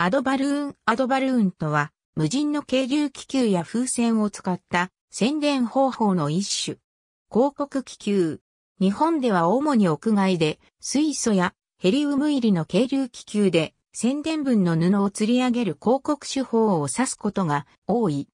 アドバルーン、アドバルーンとは、無人の軽流気球や風船を使った宣伝方法の一種。広告気球。日本では主に屋外で、水素やヘリウム入りの軽流気球で、宣伝文の布を吊り上げる広告手法を指すことが多い。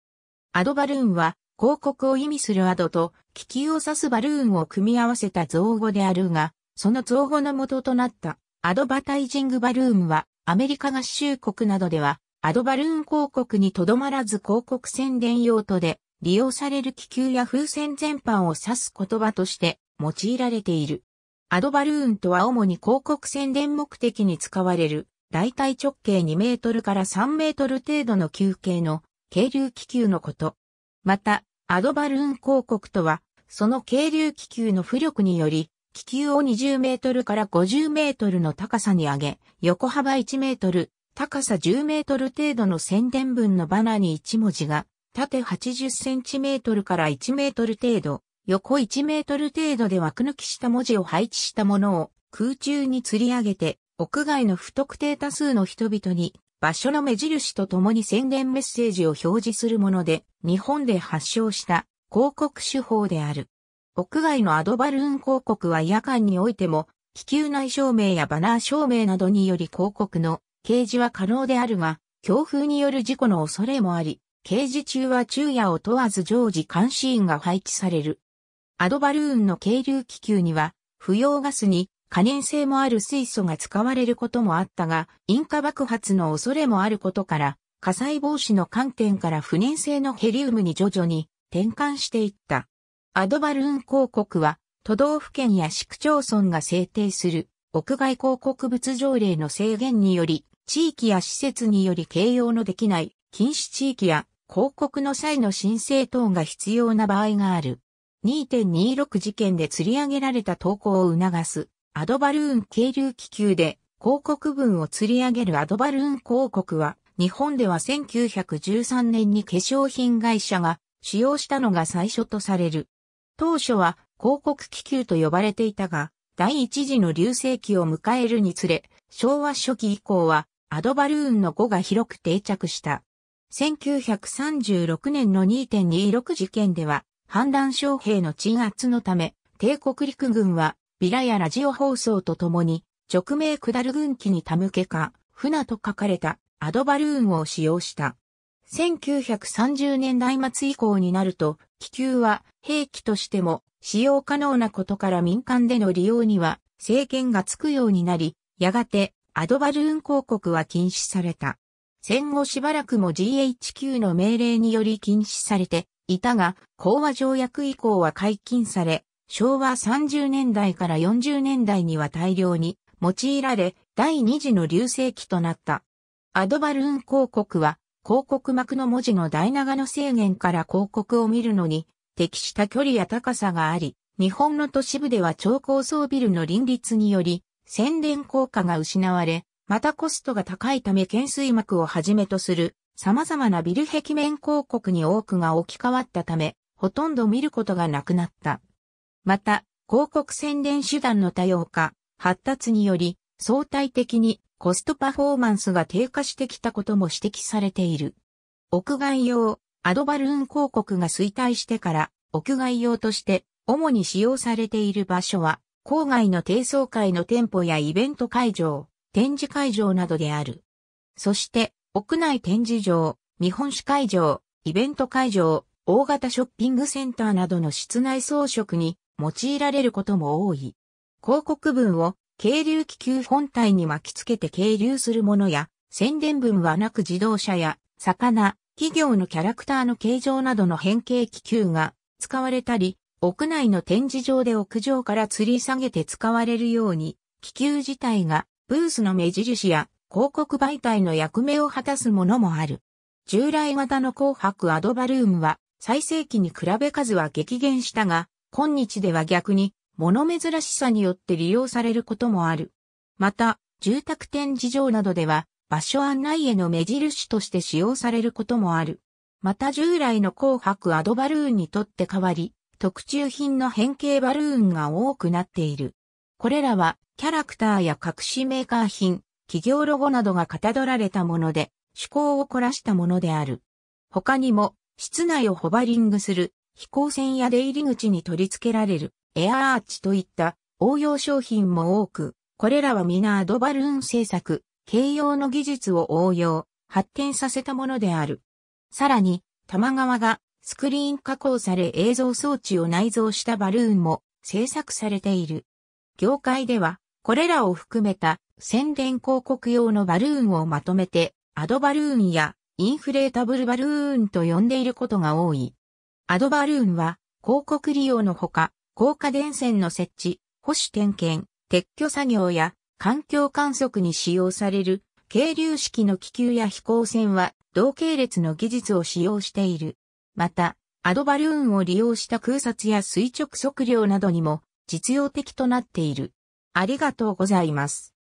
アドバルーンは、広告を意味するアドと気球を指すバルーンを組み合わせた造語であるが、その造語の元となったアドバタイジングバルーンはアメリカ合衆国などでは、アドバルーン広告にとどまらず広告宣伝用途で利用される気球や風船全般を指す言葉として用いられている。アドバルーンとは主に広告宣伝目的に使われる、大体直径2メートルから3メートル程度の球形の軽流気球のこと。また、アドバルーン広告とは、その軽流気球の浮力により、気球を20メートルから50メートルの高さに上げ、横幅1メートル、高さ10メートル程度の宣伝文のバナーに1文字が、縦80センチメートルから1メートル程度、横1メートル程度で枠抜きした文字を配置したものを空中に吊り上げて、屋外の不特定多数の人々に場所の目印とともに宣伝メッセージを表示するもので、日本で発祥した広告手法である。屋外のアドバルーン広告は夜間においても、気球内照明やバナー照明などにより広告の掲示は可能であるが、強風による事故の恐れもあり、掲示中は昼夜を問わず常時監視員が配置される。アドバルーンの軽流気球には、不要ガスに可燃性もある水素が使われることもあったが、引火爆発の恐れもあることから、火災防止の観点から不燃性のヘリウムに徐々に転換していった。アドバルーン広告は、都道府県や市区町村が制定する屋外広告物条例の制限により、地域や施設により形容のできない禁止地域や広告の際の申請等が必要な場合がある。2.26事件で釣り上げられた投稿を促すアドバルーン軽流気球で広告文を釣り上げるアドバルーン広告は日本では1913年に化粧品会社が使用したのが最初とされる。当初は広告気球と呼ばれていたが、第一次の流星期を迎えるにつれ、昭和初期以降はアドバルーンの語が広く定着した。1936年の2.26事件では、反乱将兵の鎮圧のため、帝国陸軍は、ビラやラジオ放送とともに、直命下る軍機に手向けか、船と書かれたアドバルーンを使用した。1930年代末以降になると、気球は兵器としても使用可能なことから民間での利用には制限がつくようになり、やがてアドバルーン広告は禁止された。戦後しばらくも GHQ の命令により禁止されていたが、講和条約以降は解禁され、昭和30年代から40年代には大量に用いられ、第二次の流星期となった。アドバルーン広告は広告幕の文字の大長の制限から広告を見るのに適した距離や高さがあり、日本の都市部では超高層ビルの林立により、宣伝効果が失われ、またコストが高いため懸垂幕をはじめとする様々なビル壁面広告に多くが置き換わったため、ほとんど見ることがなくなった。また、広告宣伝手段の多様化、発達により、相対的にコストパフォーマンスが低下してきたことも指摘されている。屋外用、アドバルーン広告が衰退してから、屋外用として主に使用されている場所は、郊外の低層階の店舗やイベント会場、展示会場などである。そして、屋内展示場、見本市会場、イベント会場、大型ショッピングセンターなどの室内装飾に用いられることも多い。広告文を軽流気球本体に巻きつけて軽流するものや、宣伝文はなく自動車や、魚、企業のキャラクターの形状などの変形気球が使われたり、屋内の展示場で屋上から吊り下げて使われるように、気球自体がブースの目印や広告媒体の役目を果たすものもある。従来型の紅白アドバルームは最盛期に比べ数は激減したが、今日では逆に物珍しさによって利用されることもある。また、住宅展示場などでは場所案内への目印として使用されることもある。また従来の紅白アドバルーンにとって変わり、特注品の変形バルーンが多くなっている。これらはキャラクターや隠しメーカー品、企業ロゴなどがかたどられたもので、趣向を凝らしたものである。他にも、室内をホバリングする、飛行船や出入り口に取り付けられる、エアアーチといった応用商品も多く、これらは皆アドバルーン製作、形容の技術を応用、発展させたものである。さらに、玉川がスクリーン加工され映像装置を内蔵したバルーンも製作されている。業界では、これらを含めた宣伝広告用のバルーンをまとめて、アドバルーンやインフレータブルバルーンと呼んでいることが多い。アドバルーンは広告利用のほか、高架電線の設置、保守点検、撤去作業や環境観測に使用される軽粒式の気球や飛行船は同系列の技術を使用している。また、アドバルーンを利用した空撮や垂直測量などにも実用的となっている。ありがとうございます。